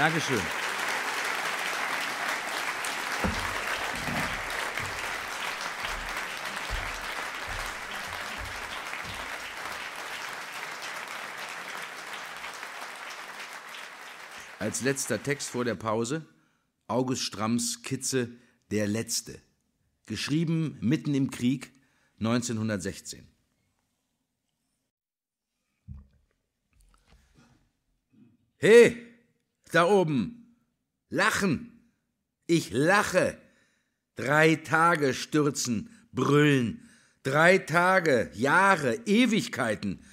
Dankeschön. Als letzter Text vor der Pause August Stramms Kitze Der Letzte, geschrieben mitten im Krieg 1916. Hey, da oben. Lachen. Ich lache. Drei Tage stürzen, brüllen. Drei Tage, Jahre, Ewigkeiten.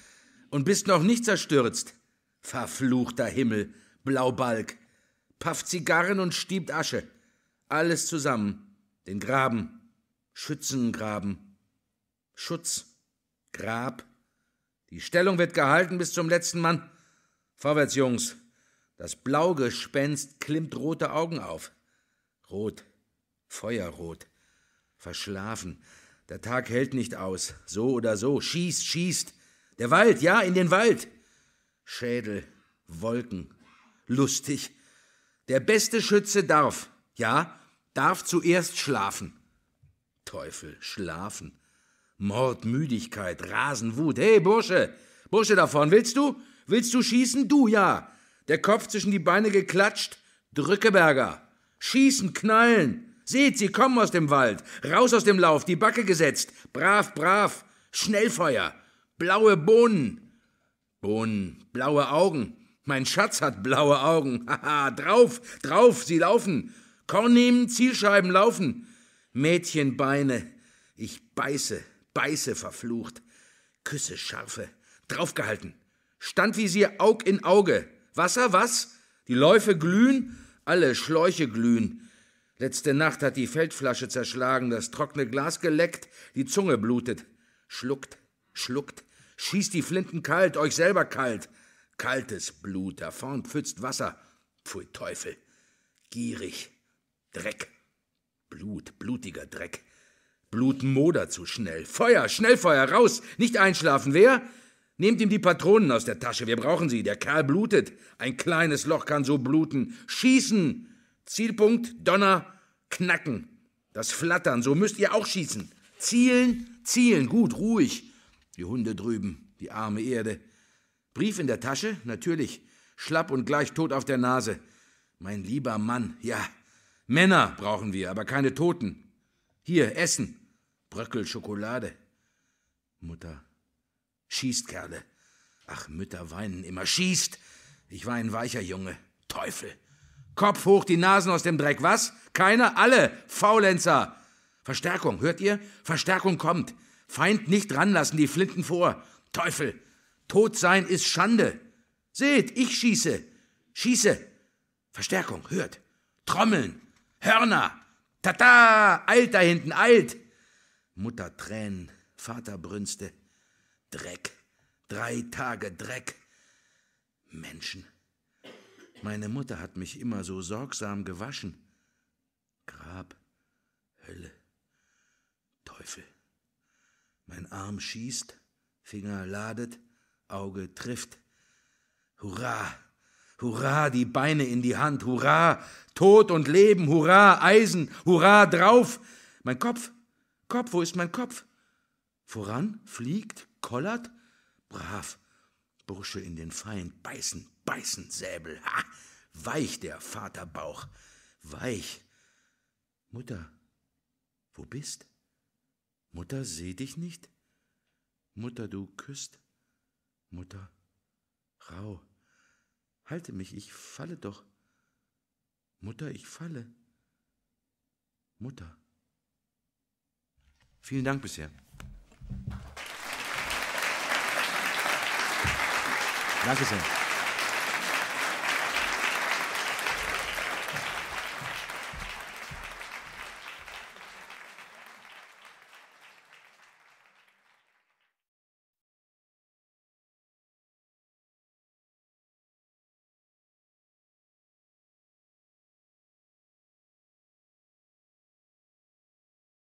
Und bist noch nicht zerstürzt. Verfluchter Himmel, Blaubalk. Pafft Zigarren und stiebt Asche. Alles zusammen. Den Graben. Schützengraben. Schutz. Grab. Die Stellung wird gehalten bis zum letzten Mann. Vorwärts, Jungs. Das Blaugespenst klimmt rote Augen auf. Rot, feuerrot, verschlafen. Der Tag hält nicht aus, so oder so. Schießt, schießt. Der Wald, ja, in den Wald. Schädel, Wolken, lustig. Der beste Schütze darf, ja, darf zuerst schlafen. Teufel, schlafen. Mord, Müdigkeit, Rasen, Wut. Hey, Bursche, Bursche davon, willst du? Willst du schießen? Du ja der Kopf zwischen die Beine geklatscht, Drückeberger. Schießen, knallen. Seht, sie kommen aus dem Wald, raus aus dem Lauf, die Backe gesetzt. Brav, brav, Schnellfeuer, blaue Bohnen. Bohnen, blaue Augen. Mein Schatz hat blaue Augen. Haha, drauf, drauf, sie laufen. Korn nehmen, Zielscheiben laufen. Mädchenbeine. Ich beiße, beiße, verflucht. Küsse, scharfe. Draufgehalten. Stand wie sie Aug in Auge. Wasser, was? Die Läufe glühen, alle Schläuche glühen. Letzte Nacht hat die Feldflasche zerschlagen, das trockene Glas geleckt, die Zunge blutet. Schluckt, schluckt, schießt die Flinten kalt, euch selber kalt. Kaltes Blut, da vorn pfützt Wasser. Pfui Teufel. Gierig. Dreck. Blut, blutiger Dreck. Bluten modert zu schnell. Feuer, Schnellfeuer, raus, nicht einschlafen. Wer? Nehmt ihm die Patronen aus der Tasche, wir brauchen sie. Der Kerl blutet. Ein kleines Loch kann so bluten. Schießen! Zielpunkt, Donner, knacken. Das Flattern, so müsst ihr auch schießen. Zielen, zielen, gut, ruhig. Die Hunde drüben, die arme Erde. Brief in der Tasche? Natürlich. Schlapp und gleich tot auf der Nase. Mein lieber Mann, ja. Männer brauchen wir, aber keine Toten. Hier, Essen. Bröckel Schokolade. Mutter Schießt, Kerle. Ach, Mütter weinen immer. Schießt! Ich war ein weicher Junge. Teufel! Kopf hoch, die Nasen aus dem Dreck. Was? Keiner? Alle! Faulenzer! Verstärkung, hört ihr? Verstärkung kommt. Feind nicht ranlassen, die Flinten vor. Teufel! Tot sein ist Schande. Seht, ich schieße. Schieße. Verstärkung, hört. Trommeln. Hörner. Tata! Eilt da hinten, eilt! Mutter Tränen, Vater brünste. Dreck. Drei Tage Dreck. Menschen. Meine Mutter hat mich immer so sorgsam gewaschen. Grab, Hölle, Teufel. Mein Arm schießt, Finger ladet, Auge trifft. Hurra! Hurra, die Beine in die Hand, hurra, Tod und Leben, hurra, Eisen, hurra, drauf. Mein Kopf, Kopf, wo ist mein Kopf? Voran, fliegt, kollert, brav. Bursche in den Feind, beißen, beißen, Säbel. Ha! Weich der Vaterbauch, weich. Mutter, wo bist? Mutter, seh dich nicht. Mutter, du küsst. Mutter, rau. Halte mich, ich falle doch. Mutter, ich falle. Mutter. Vielen Dank bisher. Danke sehr.